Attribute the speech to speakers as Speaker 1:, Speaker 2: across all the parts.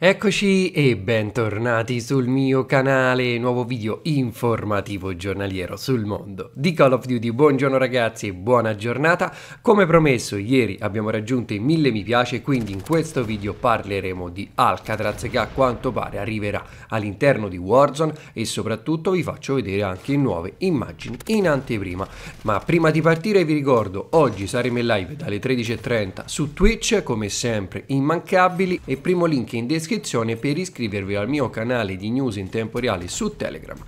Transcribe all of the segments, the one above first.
Speaker 1: Eccoci e bentornati sul mio canale, nuovo video informativo giornaliero sul mondo di Call of Duty. Buongiorno ragazzi e buona giornata. Come promesso ieri abbiamo raggiunto i mille mi piace, quindi in questo video parleremo di Alcatraz che a quanto pare arriverà all'interno di Warzone e soprattutto vi faccio vedere anche nuove immagini in anteprima. Ma prima di partire vi ricordo, oggi saremo in live dalle 13.30 su Twitch, come sempre immancabili e primo link in descrizione descrizione per iscrivervi al mio canale di news in tempo reale su Telegram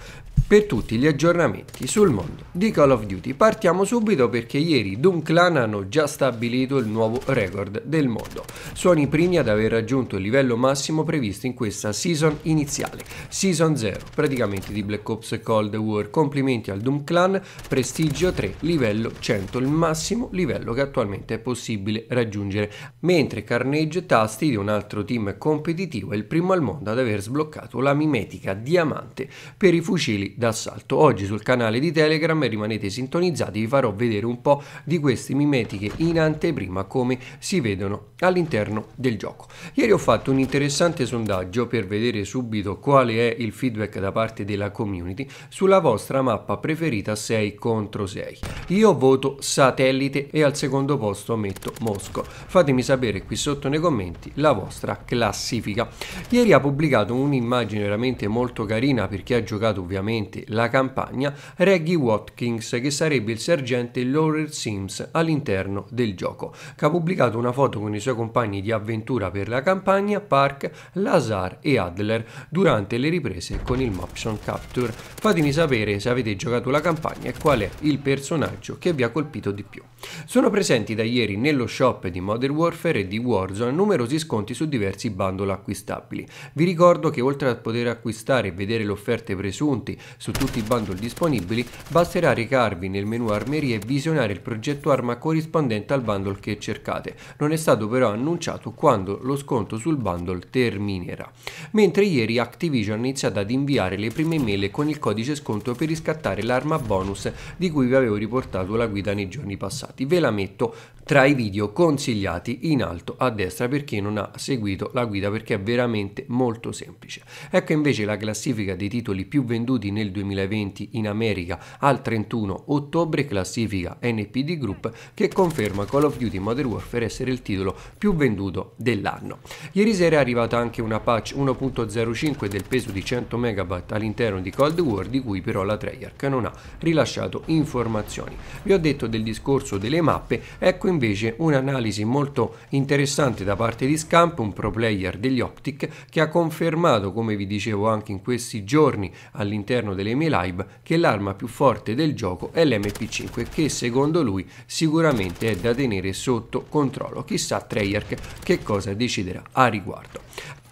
Speaker 1: per tutti gli aggiornamenti sul mondo di Call of Duty. Partiamo subito perché ieri Doom Clan hanno già stabilito il nuovo record del mondo. Sono i primi ad aver raggiunto il livello massimo previsto in questa season iniziale, season 0, praticamente di Black Ops Cold War. Complimenti al Doom Clan, prestigio 3, livello 100, il massimo livello che attualmente è possibile raggiungere. Mentre Carnage Tasti di un altro team competitivo è il primo al mondo ad aver sbloccato la mimetica diamante per i fucili d'assalto. Oggi sul canale di Telegram rimanete sintonizzati, vi farò vedere un po' di queste mimetiche in anteprima come si vedono all'interno del gioco. Ieri ho fatto un interessante sondaggio per vedere subito quale è il feedback da parte della community sulla vostra mappa preferita 6 contro 6. Io voto satellite e al secondo posto metto Mosco. Fatemi sapere qui sotto nei commenti la vostra classifica. Ieri ha pubblicato un'immagine veramente molto carina per chi ha giocato ovviamente duramente la campagna Reggie Watkins, che sarebbe il sergente Laurel Sims all'interno del gioco, che ha pubblicato una foto con i suoi compagni di avventura per la campagna Park, Lazar e Adler durante le riprese con il motion capture. Fatemi sapere se avete giocato la campagna e qual è il personaggio che vi ha colpito di più. Sono presenti da ieri nello shop di Modern Warfare e di Warzone numerosi sconti su diversi bundle acquistabili. Vi ricordo che oltre a poter acquistare e vedere le offerte presunti su tutti i bundle disponibili basterà recarvi nel menu armerie e visionare il progetto arma corrispondente al bundle che cercate. Non è stato però annunciato quando lo sconto sul bundle terminerà. Mentre ieri Activision ha iniziato ad inviare le prime mail con il codice sconto per riscattare l'arma bonus di cui vi avevo riportato la guida nei giorni passati. Ve la metto tra i video consigliati in alto a destra per chi non ha seguito la guida perché è veramente molto semplice. Ecco invece la classifica dei titoli più venduti nel nel 2020 in America al 31 ottobre, classifica NPD Group che conferma Call of Duty Modern Warfare essere il titolo più venduto dell'anno. Ieri sera è arrivata anche una patch 1.05 del peso di 100 MB all'interno di Cold War di cui però la Treyarch non ha rilasciato informazioni. Vi ho detto del discorso delle mappe, ecco invece un'analisi molto interessante da parte di Scamp, un pro player degli Optic che ha confermato come vi dicevo anche in questi giorni all'interno all'interno delle mie live che l'arma più forte del gioco è l'MP5 che secondo lui sicuramente è da tenere sotto controllo. Chissà Treyarch che cosa deciderà a riguardo.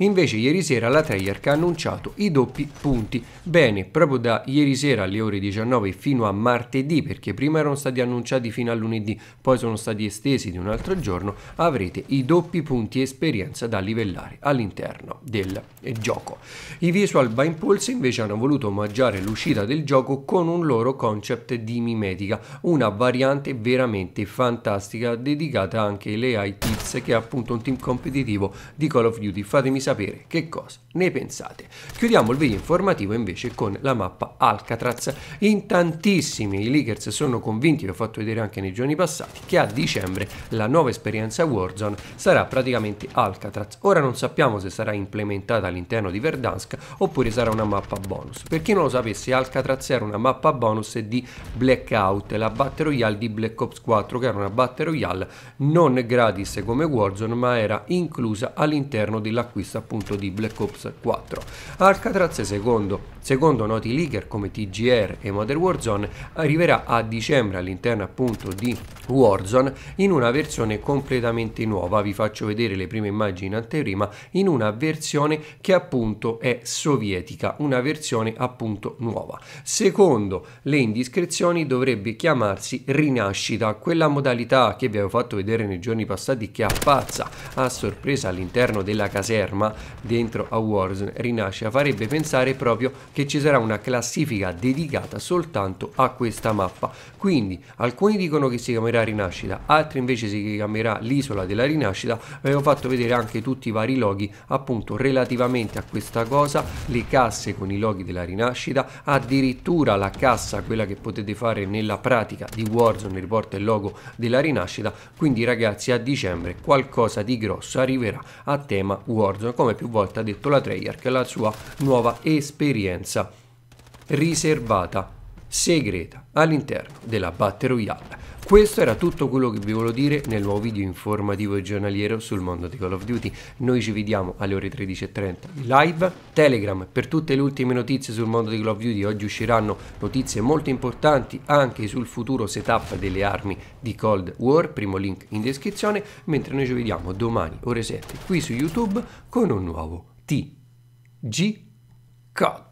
Speaker 1: Invece ieri sera la Treyarch ha annunciato i doppi punti. Bene, proprio da ieri sera alle ore 19 fino a martedì, perché prima erano stati annunciati fino a lunedì, poi sono stati estesi di un altro giorno, avrete i doppi punti esperienza da livellare all'interno del gioco. I Visual by Impulse invece hanno voluto omaggiare l'uscita del gioco con un loro concept di mimetica, una variante veramente fantastica dedicata anche alle AI Tips che è appunto un team competitivo di Call of Duty. Fatemi sapere sapere che cosa ne pensate. Chiudiamo il video informativo invece con la mappa Alcatraz. In tantissimi i leakers sono convinti, l'ho fatto vedere anche nei giorni passati, che a dicembre la nuova esperienza Warzone sarà praticamente Alcatraz. Ora non sappiamo se sarà implementata all'interno di Verdansk oppure sarà una mappa bonus. Per chi non lo sapesse Alcatraz era una mappa bonus di Blackout, la Battle Royale di Black Ops 4 che era una Battle Royale non gratis come Warzone ma era inclusa all'interno dell'acquisto appunto di Black Ops 4. Alcatraz secondo, secondo noti leaker come TGR e Modern Warzone arriverà a dicembre all'interno appunto di Warzone in una versione completamente nuova, vi faccio vedere le prime immagini in anteprima, in una versione che appunto è sovietica, una versione appunto nuova. Secondo le indiscrezioni dovrebbe chiamarsi Rinascita, quella modalità che vi avevo fatto vedere nei giorni passati che appazza a sorpresa all'interno della caserma dentro a Warzone rinasce. Farebbe pensare proprio che ci sarà una classifica dedicata soltanto a questa mappa. Quindi alcuni dicono che si chiamerà Rinascita, altri invece si chiamerà l'isola della Rinascita. Avevo eh, fatto vedere anche tutti i vari loghi appunto relativamente a questa cosa, le casse con i loghi della Rinascita, addirittura la cassa, quella che potete fare nella pratica di Warzone, riporta il logo della Rinascita. Quindi ragazzi a dicembre qualcosa di grosso arriverà a tema Warzone come più volte ha detto la Treyarch, la sua nuova esperienza riservata segreta all'interno della Battle Royale. Questo era tutto quello che vi volevo dire nel nuovo video informativo e giornaliero sul mondo di Call of Duty. Noi ci vediamo alle ore 13.30 live, Telegram per tutte le ultime notizie sul mondo di Call of Duty. Oggi usciranno notizie molto importanti anche sul futuro setup delle armi di Cold War, primo link in descrizione, mentre noi ci vediamo domani ore 7 qui su YouTube con un nuovo TG Cod.